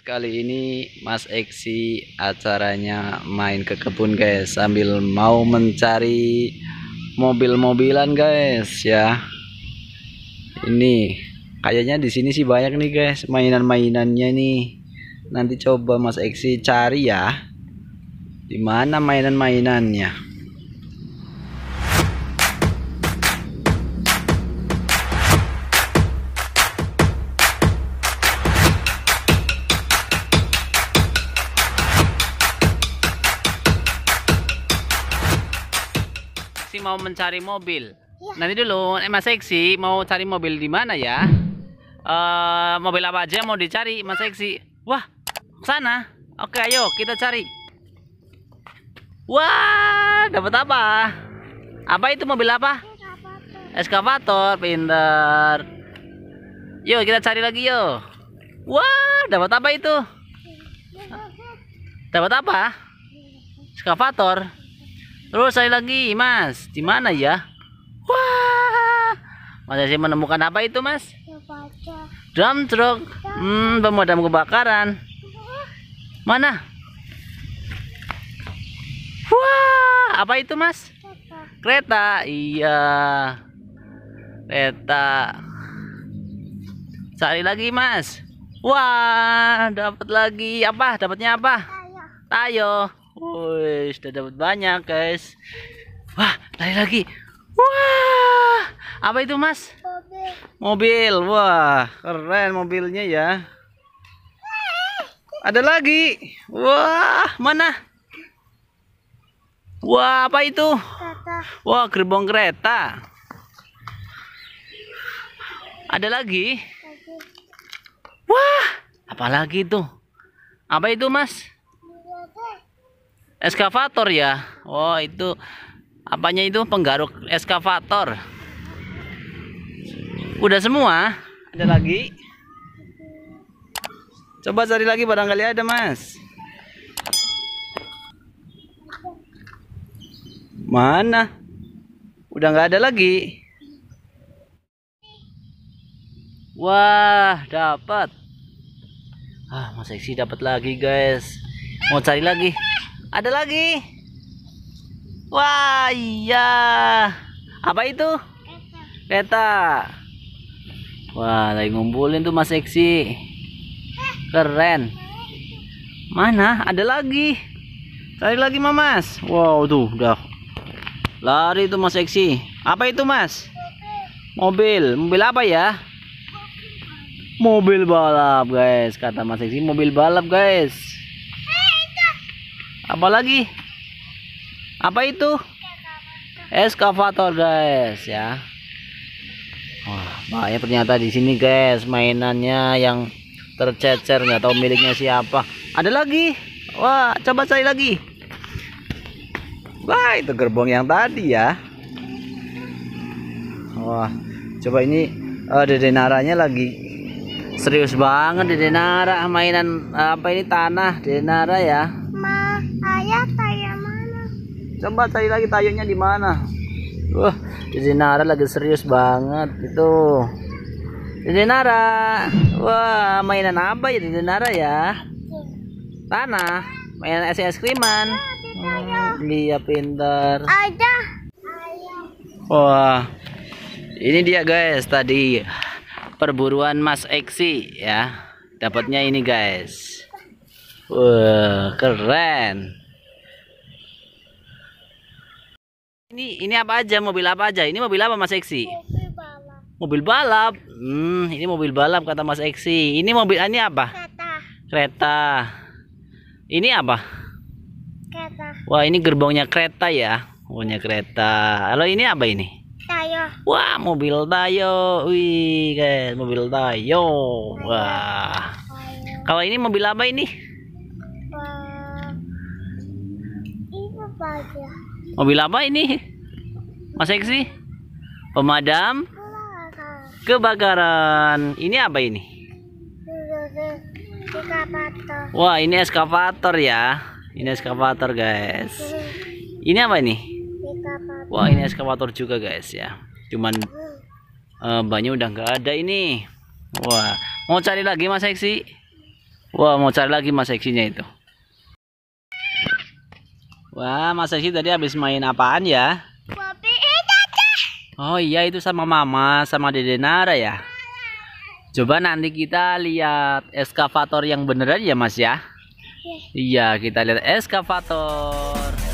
Kali ini Mas Eksi acaranya main ke kebun guys sambil mau mencari mobil-mobilan guys ya. Ini kayaknya di sini sih banyak nih guys mainan-mainannya nih. Nanti coba Mas Eksi cari ya. Di mana mainan-mainannya? mau mencari mobil. Ya. Nanti dulu, Mas Seksi mau cari mobil di mana ya? Uh, mobil apa aja mau dicari, Mas Seksi? Wah, sana. Oke, ayo kita cari. Wah, dapat apa? Apa itu mobil apa? Eskavator, pinter. Yuk, kita cari lagi yuk. Wah, dapat apa itu? Iya, iya, iya. Dapat apa? Eskavator. Terus oh, saya lagi, Mas. Di mana ya? Wah. Mas saya menemukan apa itu, Mas? Drum truck. Hmm, pemadam kebakaran. Mana? Wah, apa itu, Mas? Kereta. Iya. Kereta. Cari lagi, Mas. Wah, dapat lagi. Apa? Dapatnya apa? Tayo. Tayo. Wih, sudah dapat banyak, guys. Wah, lari lagi. Wah, apa itu, Mas? Mobil. Mobil. Wah, keren mobilnya ya. Ada lagi. Wah, mana? Wah, apa itu? Wah, gerbong kereta. Ada lagi? Wah, apa lagi itu? Apa itu, Mas? eskavator ya oh itu apanya itu penggaruk eskavator udah semua ada lagi coba cari lagi barangkali ada mas mana udah nggak ada lagi wah dapat ah mas sih dapat lagi guys mau cari lagi ada lagi? Wah, iya. Apa itu? peta Wah, lagi ngumpulin tuh Mas Seksi. Keren. Mana? Ada lagi. Lari lagi Mas. Wow, tuh udah. Lari tuh Mas Seksi. Apa itu, Mas? Mobil. Mobil apa ya? Mobil balap, guys. Kata Mas Seksi, mobil balap, guys apa lagi apa itu eskavator guys ya wah bahaya ternyata di sini guys mainannya yang tercecer nggak tahu miliknya siapa ada lagi wah coba cari lagi wah itu gerbong yang tadi ya wah coba ini oh, dede lagi serius banget dedenara mainan eh, apa ini tanah dedenara ya coba cari lagi tayunya di mana wah Zinara lagi serius banget itu Zinara wah mainan apa ya Zinara ya tanah mainan es es kriman hmm, dia pinter ada wah ini dia guys tadi perburuan Mas Eksi ya dapatnya ini guys Wah, keren. Ini ini apa aja? Mobil apa aja? Ini mobil apa Mas Eksi? Mobil balap. Mobil balap. Hmm, ini mobil balap kata Mas Eksi. Ini mobil ini apa? Kereta. Kereta. Ini apa? Kereta. Wah, ini gerbongnya kereta ya. Gerbongnya kereta. Halo, ini apa ini? Tayo. Wah, mobil Tayo. Wih, guys, mobil Tayo. Wah. Kalau ini mobil apa ini? Mobil apa ini? Mas Eksi? Pemadam oh, kebakaran. Ini apa ini? Wah, ini eskavator ya. Ini eskavator, guys. Ini apa ini? Wah, ini eskavator juga, guys ya. Cuman uh, eh, banyak udah nggak ada ini. Wah, mau cari lagi Mas Eksi? Wah, mau cari lagi Mas Eksinya itu. Wah, Mas Rizky tadi habis main apaan ya? Eh, oh iya, itu sama Mama, sama Dede Nara ya? Coba nanti kita lihat eskavator yang bener aja ya, Mas ya? Iya. iya, kita lihat eskavator.